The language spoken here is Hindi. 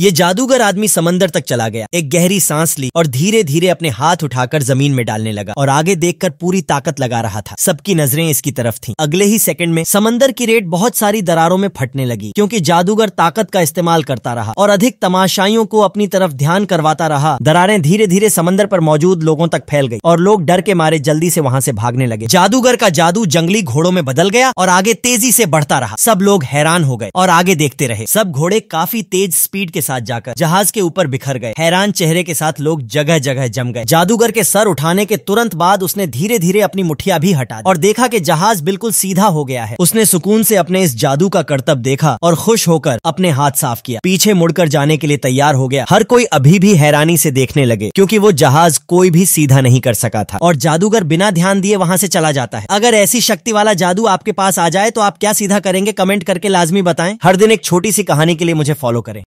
ये जादूगर आदमी समंदर तक चला गया एक गहरी सांस ली और धीरे धीरे अपने हाथ उठाकर जमीन में डालने लगा और आगे देखकर पूरी ताकत लगा रहा था सबकी नजरें इसकी तरफ थीं। अगले ही सेकंड में समंदर की रेट बहुत सारी दरारों में फटने लगी क्योंकि जादूगर ताकत का इस्तेमाल करता रहा और अधिक तमाशाइयों को अपनी तरफ ध्यान करवाता रहा दरारे धीरे धीरे समंदर पर मौजूद लोगों तक फैल गई और लोग डर के मारे जल्दी से वहां से भागने लगे जादूगर का जादू जंगली घोड़ों में बदल गया और आगे तेजी से बढ़ता रहा सब लोग हैरान हो गए और आगे देखते रहे सब घोड़े काफी तेज स्पीड के साथ जाकर जहाज के ऊपर बिखर गए हैरान चेहरे के साथ लोग जगह जगह जम गए जादूगर के सर उठाने के तुरंत बाद उसने धीरे धीरे अपनी मुठिया भी हटा और देखा की जहाज बिल्कुल सीधा हो गया है उसने सुकून ऐसी अपने इस जादू का कर्तव्य देखा और खुश होकर अपने हाथ साफ किया पीछे मुड़कर जाने के लिए तैयार हो गया हर कोई अभी भी हैरानी से देखने लगे क्योंकि वो जहाज कोई भी सीधा नहीं कर सका था और जादूगर बिना ध्यान दिए वहाँ से चला जाता है अगर ऐसी शक्ति वाला जादू आपके पास आ जाए तो आप क्या सीधा करेंगे कमेंट करके लाजमी बताएं हर दिन एक छोटी सी कहानी के लिए मुझे फॉलो करें